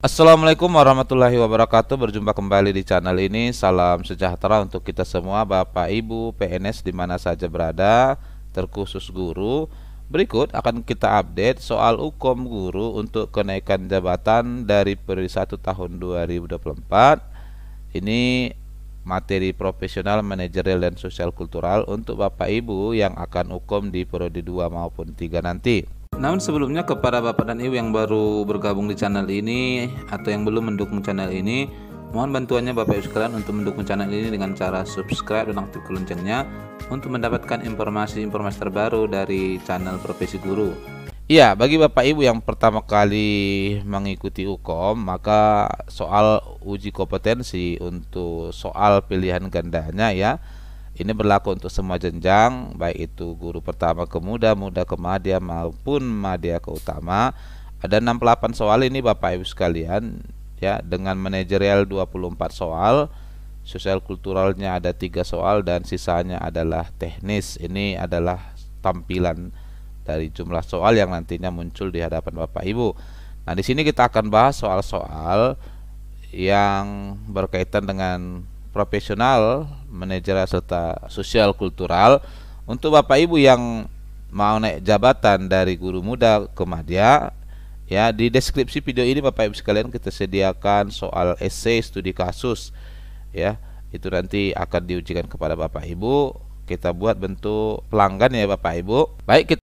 Assalamualaikum warahmatullahi wabarakatuh Berjumpa kembali di channel ini Salam sejahtera untuk kita semua Bapak, Ibu, PNS di mana saja berada Terkhusus guru Berikut akan kita update soal hukum guru untuk kenaikan jabatan dari periode 1 tahun 2024 Ini materi profesional, manajerial, dan sosial kultural untuk Bapak Ibu yang akan hukum di periode 2 maupun 3 nanti namun sebelumnya kepada Bapak dan Ibu yang baru bergabung di channel ini atau yang belum mendukung channel ini, mohon bantuannya Bapak Ibu sekalian untuk mendukung channel ini dengan cara subscribe dan aktifkan loncengnya untuk mendapatkan informasi-informasi terbaru dari channel Profesi Guru. Iya, bagi Bapak Ibu yang pertama kali mengikuti UKOM, maka soal uji kompetensi untuk soal pilihan gandanya ya ini berlaku untuk semua jenjang, baik itu guru pertama ke muda, muda ke madya maupun madya ke utama. Ada 68 soal ini Bapak Ibu sekalian, ya, dengan manajerial 24 soal, sosial kulturalnya ada tiga soal dan sisanya adalah teknis. Ini adalah tampilan dari jumlah soal yang nantinya muncul di hadapan Bapak Ibu. Nah, di sini kita akan bahas soal-soal yang berkaitan dengan profesional, manajer serta sosial kultural untuk Bapak Ibu yang mau naik jabatan dari guru muda ke madya ya di deskripsi video ini Bapak Ibu sekalian kita sediakan soal esai studi kasus ya itu nanti akan diujikan kepada Bapak Ibu kita buat bentuk pelanggan ya Bapak Ibu baik kita